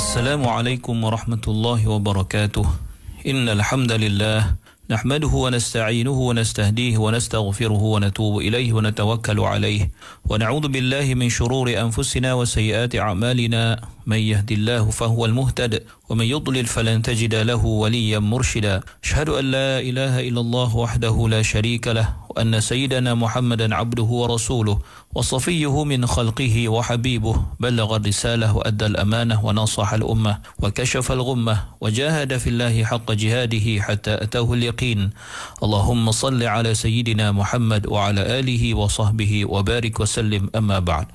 السلام عليكم ورحمة الله وبركاته إن الحمد لله نحمده ونستعينه ونستهديه ونستغفره ونتوب إليه ونتوكل عليه ونعوذ بالله من شرور أنفسنا وسيئات أعمالنا من يهد الله فهو المهتد ومن يضلل فلن تجد له وليا مرشدا أشهد أن لا إله إلا الله وحده لا شريك له وأن سيدنا محمدا عبده ورسوله وصفيه من خلقه وحبيبه بلغ الرسالة وأدى الأمانة ونصح الأمة وكشف الغمة وجاهد في الله حق جهاده حتى أتاه اليقين اللهم صل على سيدنا محمد وعلى آله وصحبه وبارك وسلم أما بعد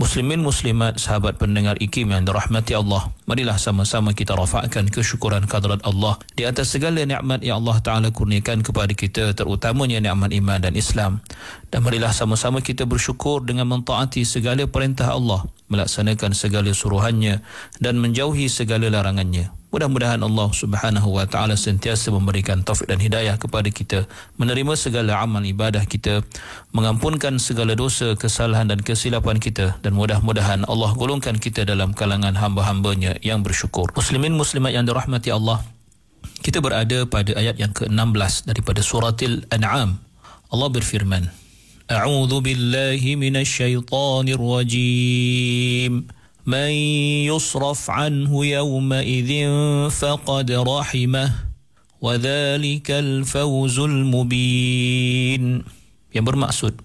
Muslimin muslimat sahabat pendengar ikim yang dirahmati Allah Marilah sama-sama kita rafakkan kesyukuran kadrat Allah Di atas segala nikmat yang Allah Ta'ala kurniakan kepada kita Terutamanya nikmat iman dan Islam Dan marilah sama-sama kita bersyukur dengan mentaati segala perintah Allah Melaksanakan segala suruhannya Dan menjauhi segala larangannya Mudah-mudahan Allah Subhanahu wa taala sentiasa memberikan taufik dan hidayah kepada kita menerima segala amal ibadah kita, mengampunkan segala dosa, kesalahan dan kesilapan kita dan mudah-mudahan Allah golongkan kita dalam kalangan hamba-hambanya yang bersyukur. Muslimin muslimat yang dirahmati Allah, kita berada pada ayat yang ke-16 daripada suratil An'am. Allah berfirman, "A'udhu billahi minasyaitonir rajim. من يصرف عنه يومئذ فقد رحمه وذلك الفوز mubin. yang bermaksud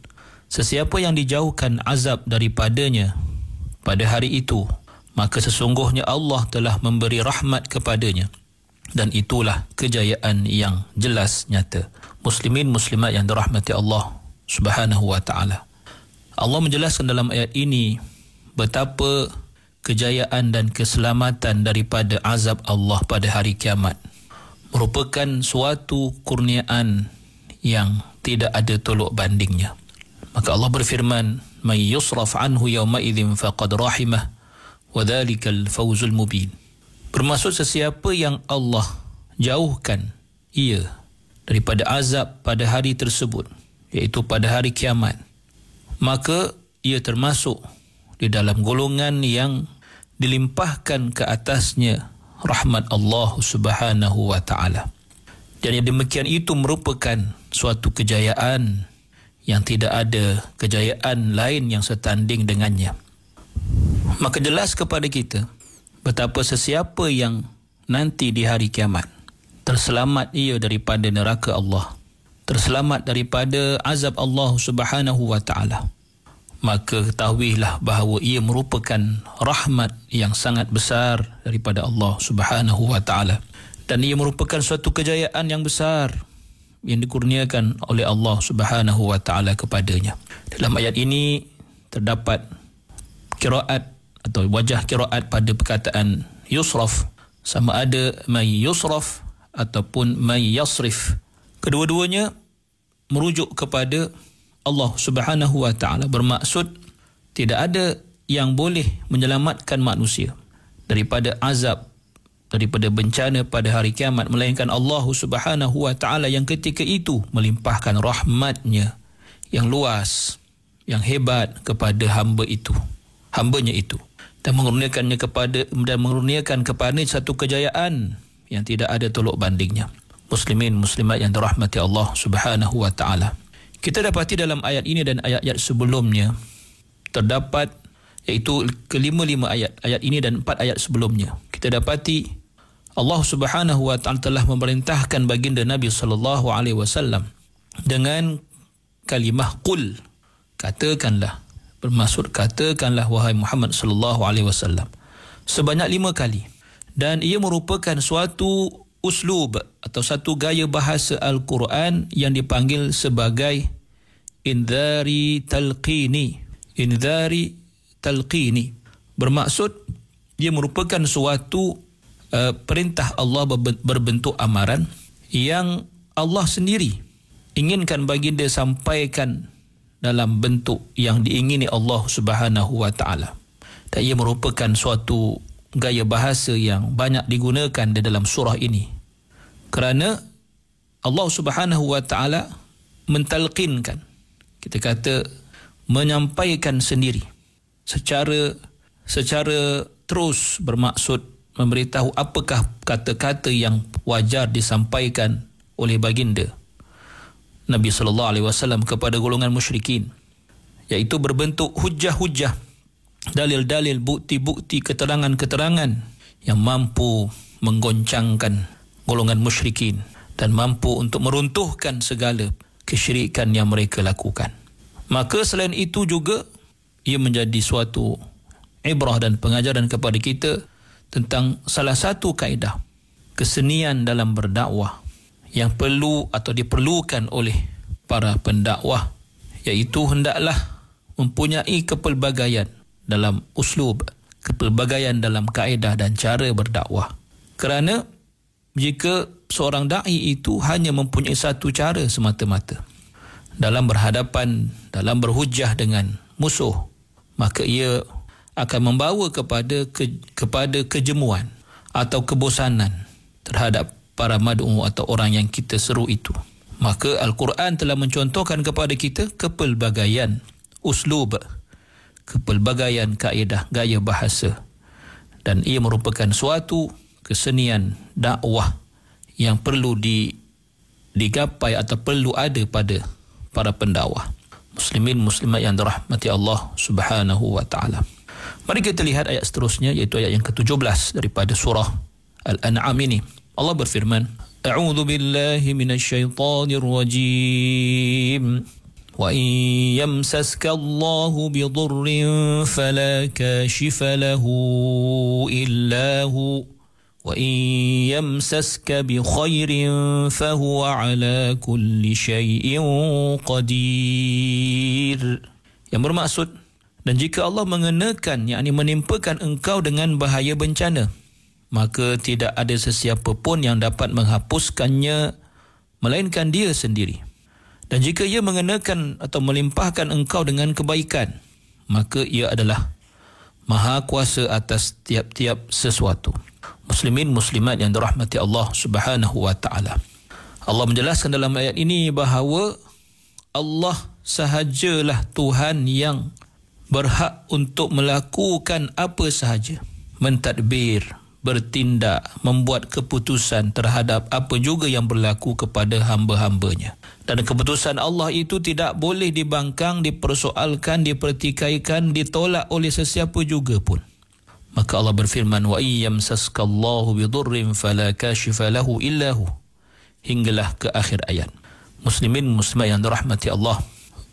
sesiapa yang dijauhkan azab daripadanya pada hari itu maka sesungguhnya Allah telah memberi rahmat kepadanya dan itulah kejayaan yang jelas nyata muslimin muslimat yang dirahmati Allah Subhanahu wa taala Allah menjelaskan dalam ayat ini betapa kejayaan dan keselamatan daripada azab Allah pada hari kiamat merupakan suatu kurniaan yang tidak ada tolok bandingnya. Maka Allah berfirman, "May yusraf anhu yawma idzin faqad rahimah wa dhalikal fawzul mubin." Bermaksud sesiapa yang Allah jauhkan ia daripada azab pada hari tersebut, iaitu pada hari kiamat, maka ia termasuk di dalam golongan yang dilimpahkan ke atasnya rahmat Allah Subhanahu wa taala. Dan demikian itu merupakan suatu kejayaan yang tidak ada kejayaan lain yang setanding dengannya. Maka jelas kepada kita betapa sesiapa yang nanti di hari kiamat terselamat ia daripada neraka Allah, terselamat daripada azab Allah Subhanahu wa taala maka ketahuilah bahawa ia merupakan rahmat yang sangat besar daripada Allah Subhanahu wa taala dan ia merupakan suatu kejayaan yang besar yang dikurniakan oleh Allah Subhanahu wa taala kepadanya. Dalam ayat ini terdapat qiraat atau wajah qiraat pada perkataan yusraf sama ada may yusraf ataupun may yasrif. Kedua-duanya merujuk kepada Allah Subhanahu wa taala bermaksud tidak ada yang boleh menyelamatkan manusia daripada azab daripada bencana pada hari kiamat melainkan Allah Subhanahu wa taala yang ketika itu melimpahkan rahmatnya yang luas yang hebat kepada hamba itu hambanya itu dan mengurniakannya kepada dan mengurniakan kepada satu kejayaan yang tidak ada tolok bandingnya muslimin muslimat yang dirahmati Allah Subhanahu wa taala kita dapati dalam ayat ini dan ayat-ayat sebelumnya terdapat iaitu kelima-lima ayat ayat ini dan empat ayat sebelumnya. Kita dapati Allah Subhanahu wa taala telah memerintahkan baginda Nabi sallallahu alaihi wasallam dengan kalimah qul katakanlah bermaksud katakanlah wahai Muhammad sallallahu alaihi wasallam sebanyak lima kali dan ia merupakan suatu uslub atau satu gaya bahasa al-Quran yang dipanggil sebagai indari talqini indari talqini bermaksud ia merupakan suatu uh, perintah Allah berbentuk amaran yang Allah sendiri inginkan bagi dia sampaikan dalam bentuk yang diingini Allah Subhanahu wa taala dan ia merupakan suatu gaya bahasa yang banyak digunakan di dalam surah ini kerana Allah Subhanahu wa taala mentalqinkan kita kata menyampaikan sendiri secara secara terus bermaksud memberitahu apakah kata-kata yang wajar disampaikan oleh baginda Nabi sallallahu alaihi wasallam kepada golongan musyrikin iaitu berbentuk hujah-hujah dalil-dalil bukti-bukti keterangan-keterangan yang mampu menggoncangkan golongan musyrikin dan mampu untuk meruntuhkan segala kesyirikan yang mereka lakukan. Maka selain itu juga, ia menjadi suatu ibrah dan pengajaran kepada kita tentang salah satu kaedah kesenian dalam berdakwah yang perlu atau diperlukan oleh para pendakwah iaitu hendaklah mempunyai kepelbagaian dalam uslub, kepelbagaian dalam kaedah dan cara berdakwah. Kerana jika seorang da'i itu hanya mempunyai satu cara semata-mata. Dalam berhadapan, dalam berhujah dengan musuh, maka ia akan membawa kepada ke, kepada kejemuan atau kebosanan terhadap para madu atau orang yang kita seru itu. Maka Al-Quran telah mencontohkan kepada kita kepelbagaian uslub, kepelbagaian kaedah gaya bahasa dan ia merupakan suatu kesenian dakwah yang perlu di digapai atau perlu ada pada para pendakwah muslimin muslimat yang dirahmati Allah Subhanahu wa taala. Mari kita lihat ayat seterusnya iaitu ayat yang ke-17 daripada surah Al-An'am ini. Allah berfirman, "A'udzu billahi minasyaitonir rajim." وَإِنْ يَمْسَسْكَ اللَّهُ بِضُرٍّ فَلَا كَاشِفَ لَهُ إِلَّا هُوَ وإن يمسسك بخير فهو على كل شيء قدير Yang bermaksud Dan jika Allah mengenakan yakni menimpakan engkau dengan bahaya bencana Maka tidak ada sesiapa pun yang dapat menghapuskannya Melainkan dia sendiri Dan jika ia mengenakan atau melimpahkan engkau dengan kebaikan Maka ia adalah Maha kuasa atas tiap-tiap sesuatu muslimin muslimat yang dirahmati Allah Subhanahu wa taala. Allah menjelaskan dalam ayat ini bahawa Allah sahajalah Tuhan yang berhak untuk melakukan apa sahaja. Mentadbir, bertindak, membuat keputusan terhadap apa juga yang berlaku kepada hamba-hambanya. Dan keputusan Allah itu tidak boleh dibangkang, dipersoalkan, dipertikaikan, ditolak oleh sesiapa juga pun. Maka Allah berfirman, "Wa iyyamsaska Allahu bidurrin fala kashifa lahu illa hu." Hinggalah ke akhir ayat. Muslimin muslimat yang dirahmati Allah.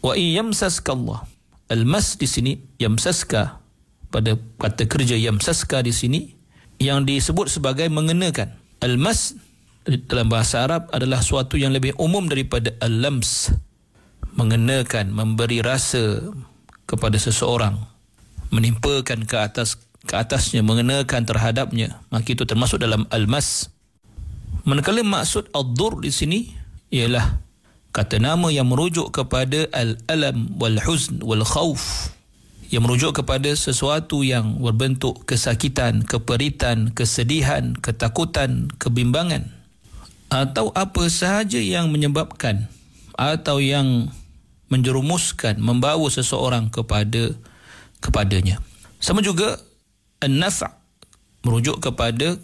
"Wa iyyamsaska Allah." Al-mas di sini yamsaska pada kata kerja yamsaska di sini yang disebut sebagai mengenakan. Al-mas dalam bahasa Arab adalah suatu yang lebih umum daripada al-lams. Mengenakan, memberi rasa kepada seseorang. Menimpakan ke atas ke atasnya mengenakan terhadapnya maka itu termasuk dalam almas manakala maksud ad-dur di sini ialah kata nama yang merujuk kepada al-alam wal huzn wal khauf yang merujuk kepada sesuatu yang berbentuk kesakitan, keperitan, kesedihan, ketakutan, kebimbangan atau apa sahaja yang menyebabkan atau yang menjerumuskan membawa seseorang kepada kepadanya. Sama juga nafa merujuk kepada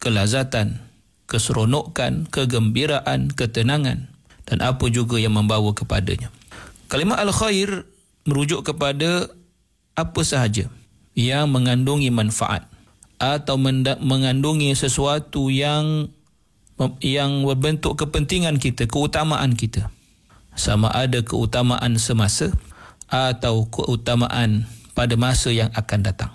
kelazatan, keseronokan, kegembiraan, ketenangan dan apa juga yang membawa kepadanya. Kalimah al-khair merujuk kepada apa sahaja yang mengandungi manfaat atau mengandungi sesuatu yang yang berbentuk kepentingan kita, keutamaan kita. Sama ada keutamaan semasa atau keutamaan pada masa yang akan datang.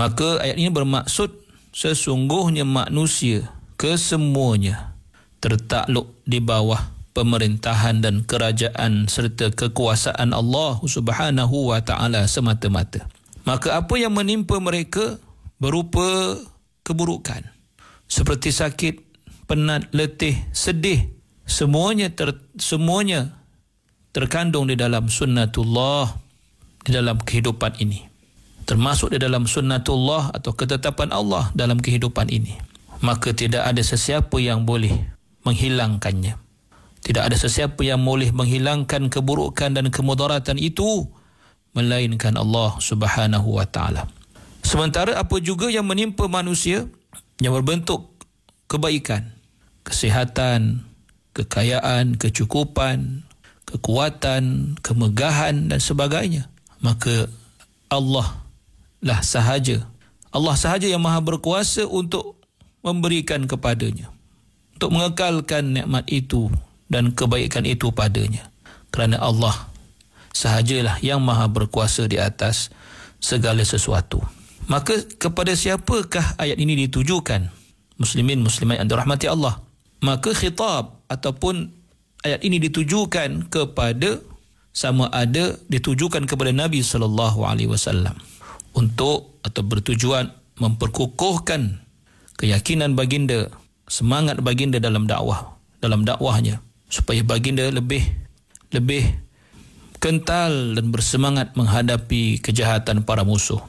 Maka ayat ini bermaksud sesungguhnya manusia kesemuanya tertakluk di bawah pemerintahan dan kerajaan serta kekuasaan Allah Subhanahu wa taala semata-mata. Maka apa yang menimpa mereka berupa keburukan seperti sakit, penat, letih, sedih, semuanya ter, semuanya terkandung di dalam sunnatullah di dalam kehidupan ini termasuk di dalam sunnatullah atau ketetapan Allah dalam kehidupan ini. Maka tidak ada sesiapa yang boleh menghilangkannya. Tidak ada sesiapa yang boleh menghilangkan keburukan dan kemudaratan itu melainkan Allah Subhanahu wa taala. Sementara apa juga yang menimpa manusia yang berbentuk kebaikan, kesihatan, kekayaan, kecukupan, kekuatan, kemegahan dan sebagainya, maka Allah lah sahaja. Allah sahaja yang maha berkuasa untuk memberikan kepadanya. Untuk mengekalkan nikmat itu dan kebaikan itu padanya. Kerana Allah sahajalah yang maha berkuasa di atas segala sesuatu. Maka kepada siapakah ayat ini ditujukan? Muslimin, Muslimat yang rahmati Allah. Maka khitab ataupun ayat ini ditujukan kepada sama ada ditujukan kepada Nabi saw untuk atau bertujuan memperkukuhkan keyakinan baginda, semangat baginda dalam dakwah, dalam dakwahnya supaya baginda lebih lebih kental dan bersemangat menghadapi kejahatan para musuh.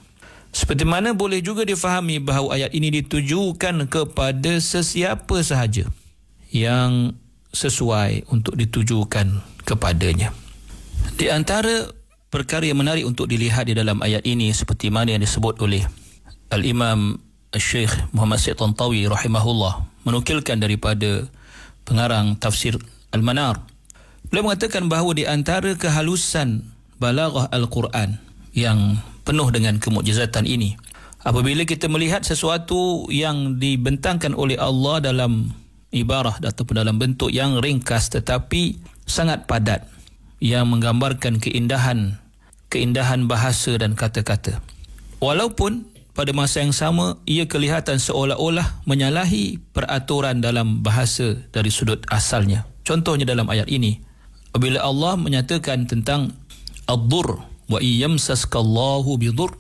Seperti mana boleh juga difahami bahawa ayat ini ditujukan kepada sesiapa sahaja yang sesuai untuk ditujukan kepadanya. Di antara perkara yang menarik untuk dilihat di dalam ayat ini seperti mana yang disebut oleh Al-Imam Al-Syeikh Muhammad Syed Tantawi rahimahullah menukilkan daripada pengarang tafsir Al-Manar. Beliau mengatakan bahawa di antara kehalusan balaghah Al-Quran yang penuh dengan kemujizatan ini apabila kita melihat sesuatu yang dibentangkan oleh Allah dalam ibarah ataupun dalam bentuk yang ringkas tetapi sangat padat yang menggambarkan keindahan keindahan bahasa dan kata-kata. Walaupun pada masa yang sama ia kelihatan seolah-olah menyalahi peraturan dalam bahasa dari sudut asalnya. Contohnya dalam ayat ini, apabila Allah menyatakan tentang ad-dur wa iyamsaskallahu bidur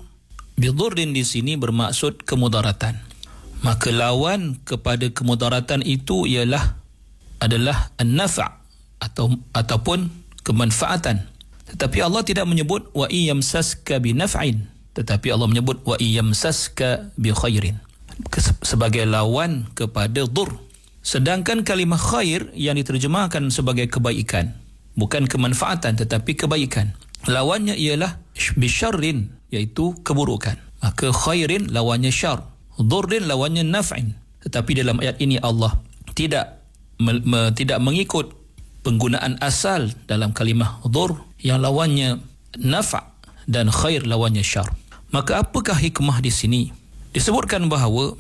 bidurin di sini bermaksud kemudaratan. Maka lawan kepada kemudaratan itu ialah adalah an-nafa' atau ataupun kemanfaatan tetapi Allah tidak menyebut wa iyamsaska bi naf'in, tetapi Allah menyebut wa iyamsaska bi khairin sebagai lawan kepada dur. Sedangkan kalimah khair yang diterjemahkan sebagai kebaikan, bukan kemanfaatan tetapi kebaikan. Lawannya ialah bi syarrin iaitu keburukan. Maka khairin lawannya syar, dhurrin lawannya naf'in. Tetapi dalam ayat ini Allah tidak me, me, tidak mengikut penggunaan asal dalam kalimah dhurr yang lawannya naf' dan khair lawannya syar. Maka apakah hikmah di sini? Disebutkan bahawa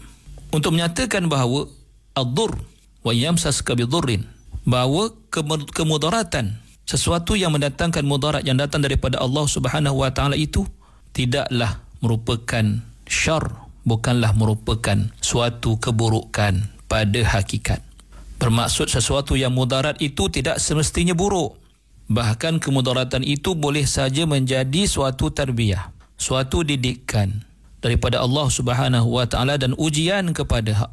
untuk menyatakan bahawa ad-dur wa yamsas yamsaska bidurrin bahawa kemudaratan sesuatu yang mendatangkan mudarat yang datang daripada Allah Subhanahu wa taala itu tidaklah merupakan syar bukanlah merupakan suatu keburukan pada hakikat bermaksud sesuatu yang mudarat itu tidak semestinya buruk Bahkan kemudaratan itu boleh saja menjadi suatu terbiah, suatu didikan daripada Allah Subhanahu wa taala dan ujian kepada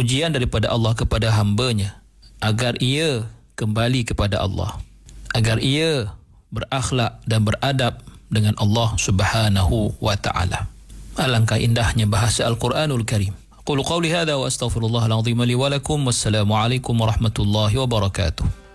ujian daripada Allah kepada hamba-Nya agar ia kembali kepada Allah, agar ia berakhlak dan beradab dengan Allah Subhanahu wa taala. Alangkah indahnya bahasa Al-Quranul Karim. Qul qawli hadha wa astaghfirullahal azim li wa lakum wassalamu alaikum warahmatullahi wabarakatuh.